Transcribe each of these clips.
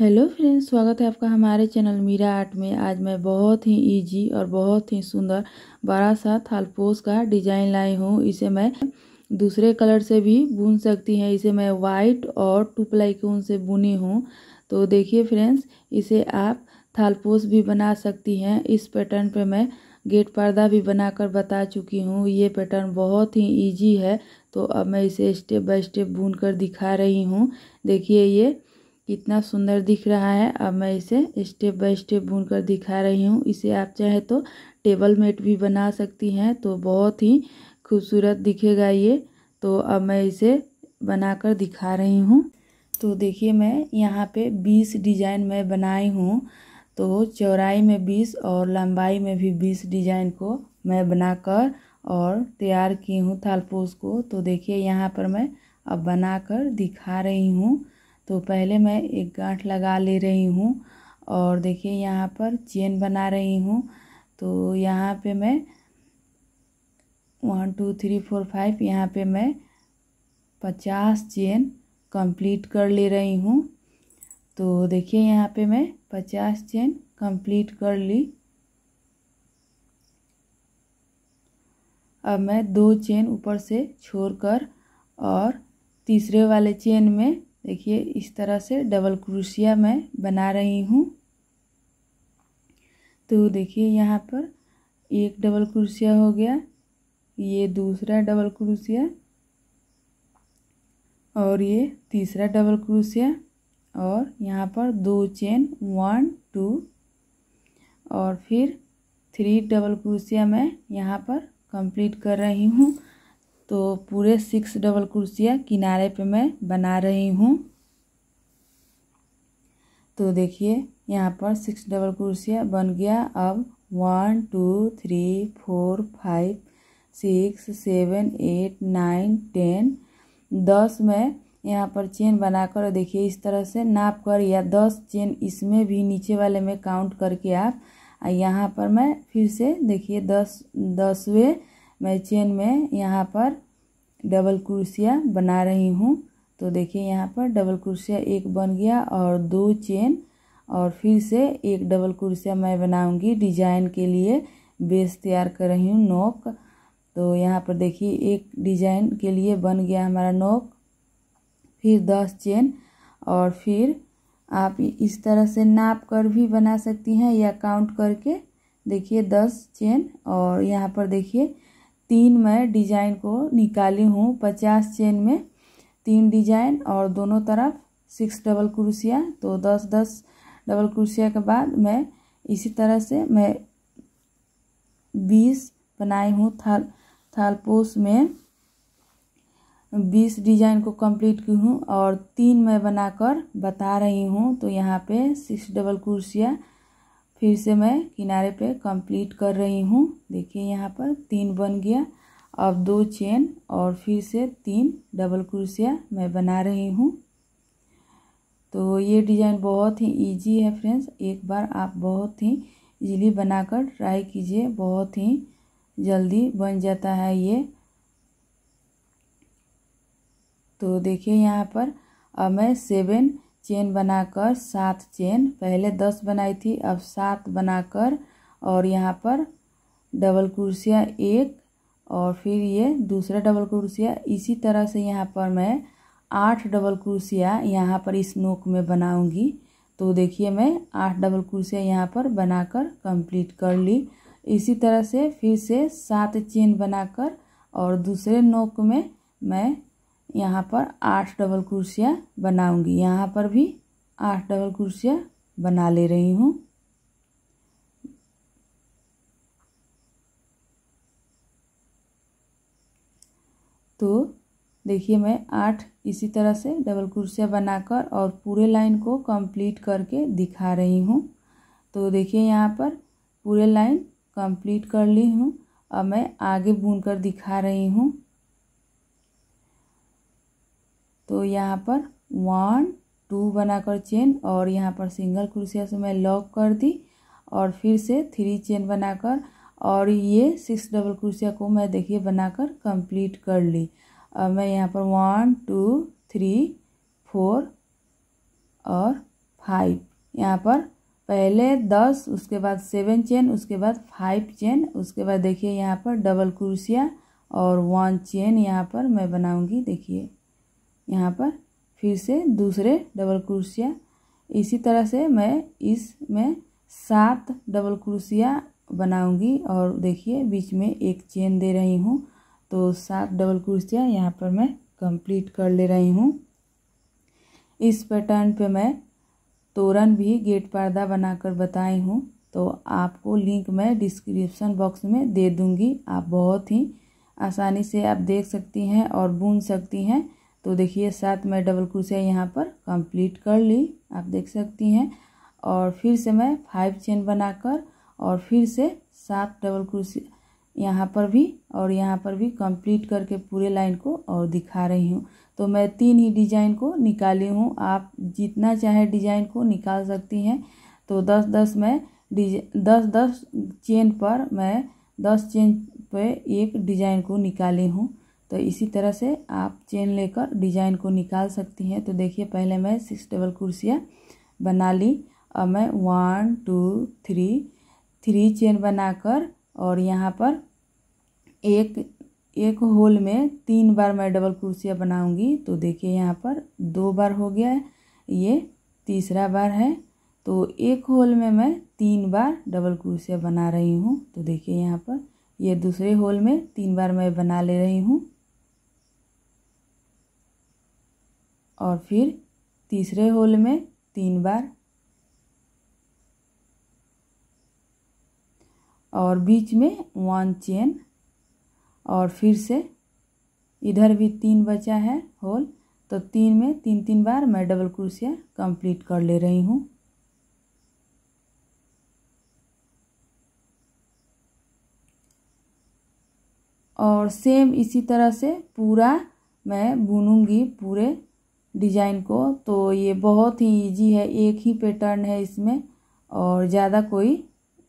hello friends स्वागत है आपका हमारे चैनल मीरा आर्ट में आज मैं बहुत ही इजी और बहुत ही सुंदर बड़ा सा थालपोस का डिजाइन लाई हूँ इसे मैं दूसरे कलर से भी बुन सकती हैं इसे मैं वाइट और टू प्लाई की ऊन से बुनी हूँ तो देखिए फ्रेंड्स इसे आप थालपोस भी बना सकती हैं इस पैटर्न पर मैं गेट पर्दा भी बनाकर बता चुकी हूँ ये पैटर्न बहुत ही ईजी है तो अब मैं इसे स्टेप बाय स्टेप बुन कर दिखा रही हूँ देखिए ये कितना सुंदर दिख रहा है अब मैं इसे स्टेप बाय स्टेप बुन कर दिखा रही हूँ इसे आप चाहे तो टेबल मेट भी बना सकती हैं तो बहुत ही खूबसूरत दिखेगा ये तो अब मैं इसे बनाकर दिखा रही हूँ तो देखिए मैं यहाँ पे बीस डिजाइन मैं बनाई हूँ तो चौड़ाई में बीस और लंबाई में भी बीस डिजाइन को मैं बनाकर और तैयार की हूँ थालपोस को तो देखिए यहाँ पर मैं अब बनाकर दिखा रही हूँ तो पहले मैं एक गांठ लगा ले रही हूँ और देखिए यहाँ पर चेन बना रही हूँ तो यहाँ पे मैं one two three four five यहाँ पे मैं पचास चेन कंप्लीट कर ले रही हूँ तो देखिए यहाँ पे मैं पचास चेन कंप्लीट कर ली अब मैं दो चेन ऊपर से छोड़कर और तीसरे वाले चेन में देखिए इस तरह से डबल क्रूसिया मैं बना रही हूँ तो देखिए यहाँ पर एक डबल क्रूसिया हो गया ये दूसरा डबल क्रूसिया और ये तीसरा डबल क्रूसिया और यहाँ पर दो चेन वन टू और फिर थ्री डबल क्रूसिया मैं यहाँ पर कंप्लीट कर रही हूँ तो पूरे सिक्स डबल कुर्सियाँ किनारे पे मैं बना रही हूँ तो देखिए यहाँ पर सिक्स डबल कुर्सियाँ बन गया अब one two three four five six seven eight nine ten दस में यहाँ पर चेन बनाकर देखिए इस तरह से नाप कर या दस चेन इसमें भी नीचे वाले में काउंट करके आप यहाँ पर मैं फिर से देखिए दस दसवें मैं चेन में यहाँ पर डबल क्रोशिया बना रही हूँ तो देखिए यहाँ पर डबल क्रोशिया एक बन गया और दो चेन और फिर से एक डबल क्रोशिया मैं बनाऊँगी डिजाइन के लिए बेस तैयार कर रही हूँ नोक तो यहाँ पर देखिए एक डिजाइन के लिए बन गया हमारा नोक फिर दस चेन और फिर आप इस तरह से नाप कर भी बना सकती हैं या काउंट करके देखिए दस चेन और यहाँ पर देखिए तीन मैं डिजाइन को निकाली हूँ पचास चेन में तीन डिजाइन और दोनों तरफ सिक्स डबल क्रोशिया तो दस दस डबल क्रोशिया के बाद मैं इसी तरह से मैं बीस बनाई हूँ थाल थालपोस में बीस डिजाइन को कंप्लीट की हूँ और तीन मैं बनाकर बता रही हूँ तो यहाँ पे सिक्स डबल कुर्सियाँ फिर से मैं किनारे पे कंप्लीट कर रही हूँ देखिए यहाँ पर तीन बन गया अब दो चेन और फिर से तीन डबल क्रोशिया मैं बना रही हूँ तो ये डिज़ाइन बहुत ही इजी है फ्रेंड्स एक बार आप बहुत ही इजीली बनाकर ट्राई कीजिए बहुत ही जल्दी बन जाता है ये तो देखिए यहाँ पर अब मैं सेवन चेन बनाकर सात चेन पहले दस बनाई थी अब सात बनाकर और यहाँ पर डबल कुर्सिया एक और फिर ये दूसरा डबल कुर्सिया इसी तरह से यहाँ पर मैं आठ डबल कुर्सिया यहाँ पर इस नोक में बनाऊंगी तो देखिए मैं आठ डबल कुर्सिया यहाँ पर बनाकर कंप्लीट कर ली इसी तरह से फिर से सात चेन बनाकर और दूसरे नोक में मैं यहाँ पर आठ डबल कुर्सियाँ बनाऊंगी यहाँ पर भी आठ डबल कुर्सियाँ बना ले रही हूँ तो देखिए मैं आठ इसी तरह से डबल कुर्सियाँ बनाकर और पूरे लाइन को कंप्लीट करके दिखा रही हूँ तो देखिए यहाँ पर पूरे लाइन कंप्लीट कर ली हूँ अब मैं आगे बुनकर कर दिखा रही हूँ तो यहाँ पर वन टू बनाकर चेन और यहाँ पर सिंगल क्रोशिया से मैं लॉक कर दी और फिर से थ्री चेन बनाकर और ये सिक्स डबल क्रोशिया को मैं देखिए बनाकर कंप्लीट कर ली और मैं यहाँ पर वन टू थ्री फोर और फाइव यहाँ पर पहले दस उसके बाद सेवन चेन उसके बाद फाइव चेन उसके बाद देखिए यहाँ पर डबल क्रोशिया और वन चेन यहाँ पर मैं बनाऊंगी देखिए यहाँ पर फिर से दूसरे डबल क्रोशिया इसी तरह से मैं इसमें सात डबल क्रोशिया बनाऊंगी और देखिए बीच में एक चेन दे रही हूँ तो सात डबल क्रोशिया यहाँ पर मैं कंप्लीट कर ले रही हूँ इस पैटर्न पे मैं तोरण भी गेट पर्दा बनाकर बताई हूँ तो आपको लिंक मैं डिस्क्रिप्शन बॉक्स में दे दूँगी आप बहुत ही आसानी से आप देख सकती हैं और बुन सकती हैं तो देखिए साथ मैं डबल क्रोशिया यहाँ पर कंप्लीट कर ली आप देख सकती हैं और फिर से मैं फाइव चेन बनाकर और फिर से सात डबल क्रोशिया यहाँ पर भी और यहाँ पर भी कंप्लीट करके पूरे लाइन को और दिखा रही हूँ तो मैं तीन ही डिजाइन को निकाली हूँ आप जितना चाहे डिजाइन को निकाल सकती हैं तो दस दस में डिज दस दस चेन पर मैं दस चेन पे एक डिजाइन को निकाली हूँ तो इसी तरह से आप चेन लेकर डिजाइन को निकाल सकती हैं तो देखिए पहले मैं सिक्स डबल कुर्सियाँ बना ली अब मैं one two three three chain बनाकर और यहाँ पर एक एक होल में तीन बार मैं डबल कुर्सियाँ बनाऊंगी तो देखिए यहाँ पर दो बार हो गया है ये तीसरा बार है तो एक होल में मैं तीन बार डबल कुर्सियाँ बना रही हूँ तो देखिए यहाँ पर ये दूसरे होल में तीन बार मैं बना ले रही हूँ और फिर तीसरे होल में तीन बार और बीच में वन चेन और फिर से इधर भी तीन बचा है होल तो तीन में तीन तीन बार मैं डबल क्रोशिया कंप्लीट कर ले रही हूँ और सेम इसी तरह से पूरा मैं बुनूंगी पूरे डिजाइन को तो ये बहुत ही इजी है एक ही पैटर्न है इसमें और ज़्यादा कोई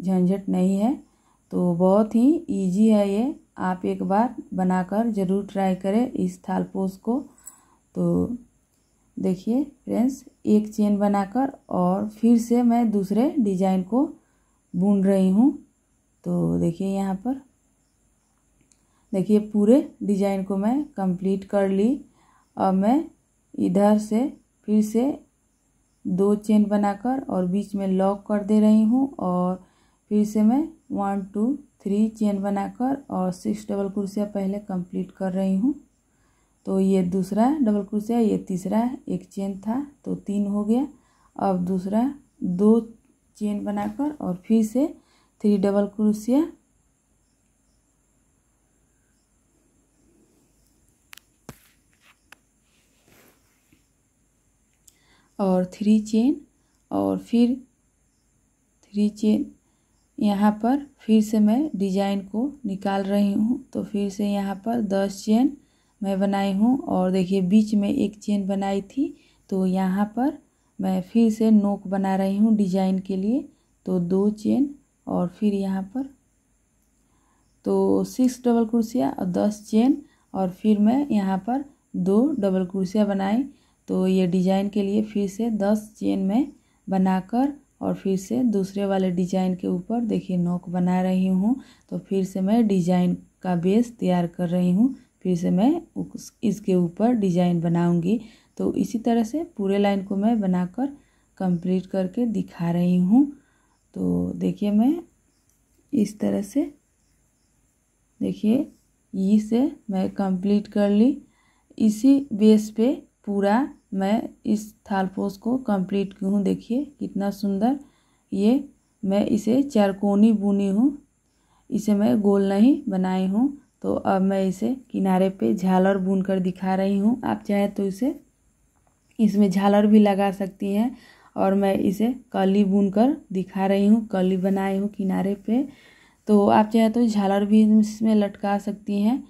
झंझट नहीं है तो बहुत ही इजी है ये आप एक बार बनाकर ज़रूर ट्राई करें इस थाल पोस को तो देखिए फ्रेंड्स एक चेन बनाकर और फिर से मैं दूसरे डिजाइन को बुन रही हूँ तो देखिए यहाँ पर देखिए पूरे डिजाइन को मैं कंप्लीट कर ली अब मैं इधर से फिर से दो चेन बनाकर और बीच में लॉक कर दे रही हूँ और फिर से मैं वन टू थ्री चेन बनाकर और सिक्स डबल क्रोशिया पहले कंप्लीट कर रही हूँ तो ये दूसरा डबल क्रोशिया ये तीसरा एक चेन था तो तीन हो गया अब दूसरा दो चेन बनाकर और फिर से थ्री डबल क्रोशिया और थ्री चेन और फिर थ्री चेन यहाँ पर फिर से मैं डिजाइन को निकाल रही हूँ तो फिर से यहाँ पर दस चेन मैं बनाई हूँ और देखिए बीच में एक चेन बनाई थी तो यहाँ पर मैं फिर से नोक बना रही हूँ डिजाइन के लिए तो दो चेन और फिर यहाँ पर तो सिक्स डबल कुर्सियाँ और दस चेन और फिर मैं यहाँ पर दो डबल कुर्सियाँ बनाई तो ये डिजाइन के लिए फिर से दस चेन में बनाकर और फिर से दूसरे वाले डिजाइन के ऊपर देखिए नोक बना रही हूँ तो फिर से मैं डिजाइन का बेस तैयार कर रही हूँ फिर से मैं इसके ऊपर डिजाइन बनाऊँगी तो इसी तरह से पूरे लाइन को मैं बनाकर कंप्लीट करके दिखा रही हूँ तो देखिए मैं इस तरह से देखिए ई से मैं कंप्लीट कर ली इसी बेस पे पूरा मैं इस थालपोस को कंप्लीट की हूँ देखिए कितना सुंदर ये मैं इसे चारकोनी बुनी हूँ इसे मैं गोल नहीं बनाई हूँ तो अब मैं इसे किनारे पे झालर बुन कर दिखा रही हूँ आप चाहे तो इसे इसमें झालर भी लगा सकती हैं और मैं इसे कली बुन कर दिखा रही हूँ कली बनाई हूँ किनारे पे तो आप चाहे तो झालर भी इसमें लटका सकती हैं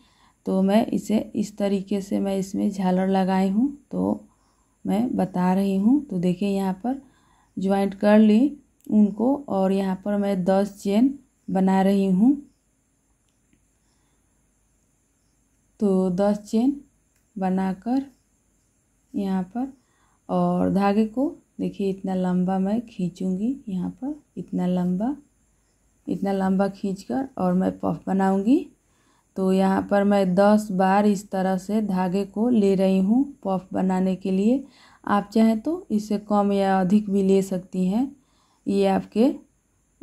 तो मैं इसे इस तरीके से मैं इसमें झालर लगाई हूँ तो मैं बता रही हूँ तो देखिए यहाँ पर ज्वाइंट कर ली उनको और यहाँ पर मैं दस चेन बना रही हूँ तो दस चेन बनाकर यहाँ पर और धागे को देखिए इतना लंबा मैं खींचूँगी यहाँ पर इतना लंबा इतना लंबा खींचकर और मैं पफ बनाऊँगी तो यहाँ पर मैं दस बार इस तरह से धागे को ले रही हूँ पफ बनाने के लिए आप चाहें तो इसे कम या अधिक भी ले सकती हैं ये आपके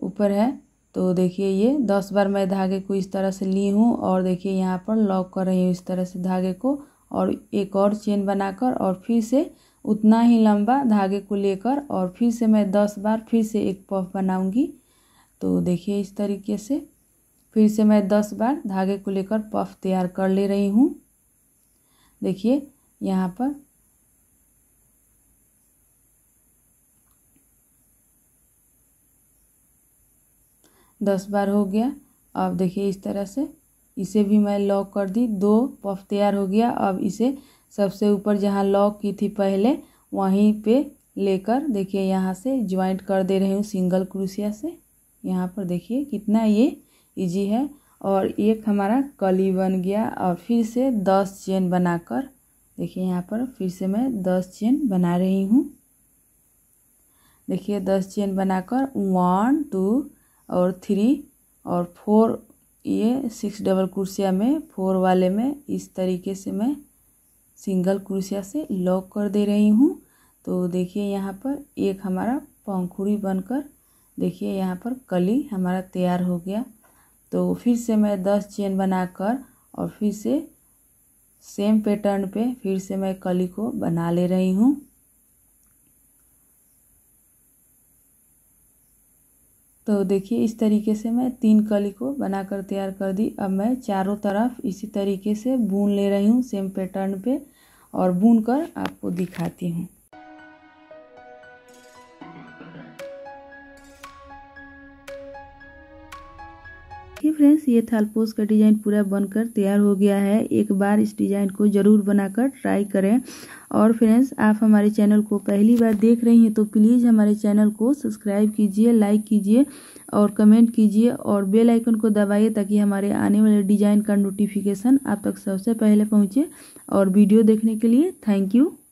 ऊपर है तो देखिए ये दस बार मैं धागे को इस तरह से ली हूँ और देखिए यहाँ पर लॉक कर रही हूँ इस तरह से धागे को और एक और चेन बनाकर और फिर से उतना ही लंबा धागे को लेकर और फिर से मैं दस बार फिर से एक पफ बनाऊँगी तो देखिए इस तरीके से फिर से मैं दस बार धागे को लेकर पफ तैयार कर ले रही हूँ देखिए यहाँ पर दस बार हो गया अब देखिए इस तरह से इसे भी मैं लॉक कर दी दो पफ तैयार हो गया अब इसे सबसे ऊपर जहाँ लॉक की थी पहले वहीं पे लेकर देखिए यहाँ से ज्वाइंट कर दे रही हूँ सिंगल क्रूसिया से यहाँ पर देखिए कितना ये इजी है और एक हमारा कली बन गया और फिर से दस चेन बनाकर देखिए यहाँ पर फिर से मैं दस चेन बना रही हूँ देखिए दस चेन बनाकर वन टू और थ्री और फोर ये सिक्स डबल कुर्सिया में फोर वाले में इस तरीके से मैं सिंगल कुर्सिया से लॉक कर दे रही हूँ तो देखिए यहाँ पर एक हमारा पंखुड़ी बनकर देखिए यहाँ पर कली हमारा तैयार हो गया तो फिर से मैं दस चेन बनाकर और फिर से सेम पैटर्न पे फिर से मैं कली को बना ले रही हूँ तो देखिए इस तरीके से मैं तीन कली को बनाकर तैयार कर दी अब मैं चारों तरफ इसी तरीके से बुन ले रही हूँ सेम पैटर्न पे और बुन कर आपको दिखाती हूँ फ्रेंड्स ये थालपोस का डिज़ाइन पूरा बनकर तैयार हो गया है एक बार इस डिज़ाइन को ज़रूर बनाकर ट्राई करें और फ्रेंड्स आप हमारे चैनल को पहली बार देख रही हैं तो प्लीज़ हमारे चैनल को सब्सक्राइब कीजिए लाइक कीजिए और कमेंट कीजिए और बेल आइकन को दबाइए ताकि हमारे आने वाले डिज़ाइन का नोटिफिकेशन आप तक सबसे पहले पहुँचे और वीडियो देखने के लिए थैंक यू